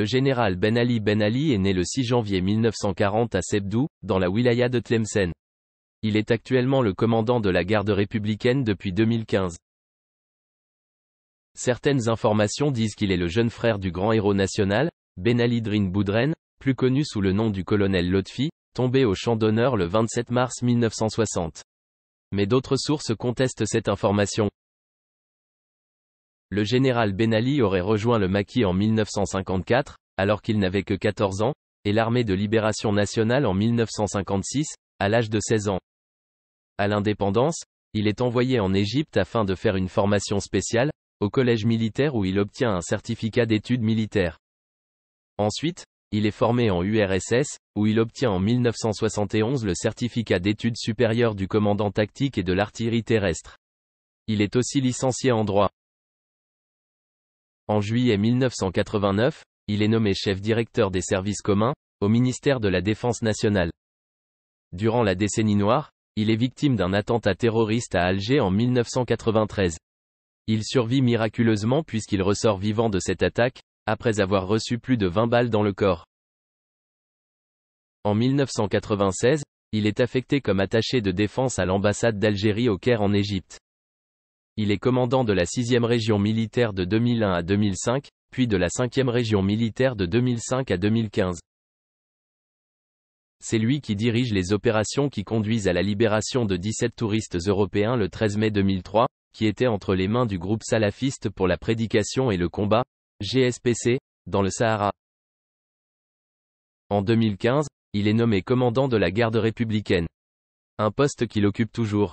Le général Ben Ali Ben Ali est né le 6 janvier 1940 à Sebdou, dans la wilaya de Tlemcen. Il est actuellement le commandant de la garde républicaine depuis 2015. Certaines informations disent qu'il est le jeune frère du grand héros national, Ben Ali Drin Boudren, plus connu sous le nom du colonel Lotfi, tombé au champ d'honneur le 27 mars 1960. Mais d'autres sources contestent cette information. Le général Ben Ali aurait rejoint le maquis en 1954, alors qu'il n'avait que 14 ans, et l'armée de libération nationale en 1956, à l'âge de 16 ans. À l'indépendance, il est envoyé en Égypte afin de faire une formation spéciale, au collège militaire où il obtient un certificat d'études militaires. Ensuite, il est formé en URSS, où il obtient en 1971 le certificat d'études supérieures du commandant tactique et de l'artillerie terrestre. Il est aussi licencié en droit. En juillet 1989, il est nommé chef directeur des services communs, au ministère de la Défense nationale. Durant la décennie noire, il est victime d'un attentat terroriste à Alger en 1993. Il survit miraculeusement puisqu'il ressort vivant de cette attaque, après avoir reçu plus de 20 balles dans le corps. En 1996, il est affecté comme attaché de défense à l'ambassade d'Algérie au Caire en Égypte il est commandant de la 6e région militaire de 2001 à 2005, puis de la 5e région militaire de 2005 à 2015. C'est lui qui dirige les opérations qui conduisent à la libération de 17 touristes européens le 13 mai 2003, qui étaient entre les mains du groupe salafiste pour la prédication et le combat, GSPC, dans le Sahara. En 2015, il est nommé commandant de la garde républicaine. Un poste qu'il occupe toujours.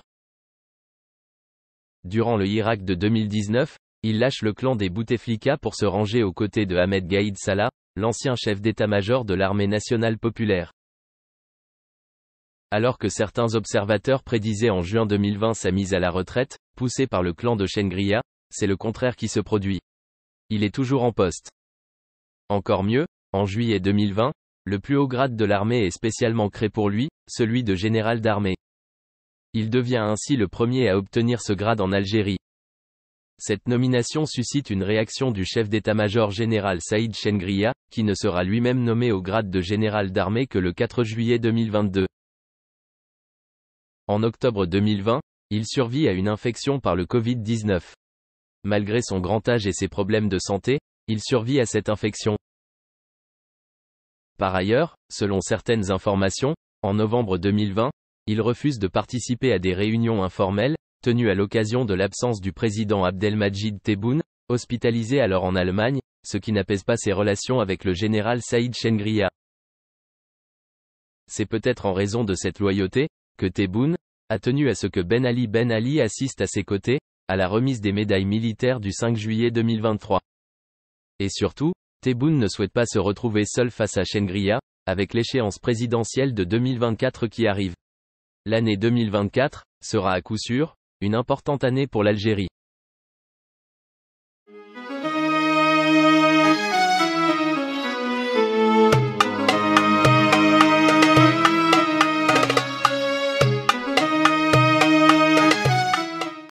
Durant le Irak de 2019, il lâche le clan des Bouteflika pour se ranger aux côtés de Ahmed Gaïd Salah, l'ancien chef d'état-major de l'armée nationale populaire. Alors que certains observateurs prédisaient en juin 2020 sa mise à la retraite, poussée par le clan de Shengria, c'est le contraire qui se produit. Il est toujours en poste. Encore mieux, en juillet 2020, le plus haut grade de l'armée est spécialement créé pour lui, celui de général d'armée. Il devient ainsi le premier à obtenir ce grade en Algérie. Cette nomination suscite une réaction du chef d'état-major général Saïd Chengria, qui ne sera lui-même nommé au grade de général d'armée que le 4 juillet 2022. En octobre 2020, il survit à une infection par le Covid-19. Malgré son grand âge et ses problèmes de santé, il survit à cette infection. Par ailleurs, selon certaines informations, en novembre 2020, il refuse de participer à des réunions informelles, tenues à l'occasion de l'absence du président Abdelmajid Tebboune, hospitalisé alors en Allemagne, ce qui n'apaise pas ses relations avec le général Saïd Shengria. C'est peut-être en raison de cette loyauté, que Tebboune, a tenu à ce que Ben Ali Ben Ali assiste à ses côtés, à la remise des médailles militaires du 5 juillet 2023. Et surtout, Tebboune ne souhaite pas se retrouver seul face à Shengria, avec l'échéance présidentielle de 2024 qui arrive. L'année 2024 sera à coup sûr une importante année pour l'Algérie.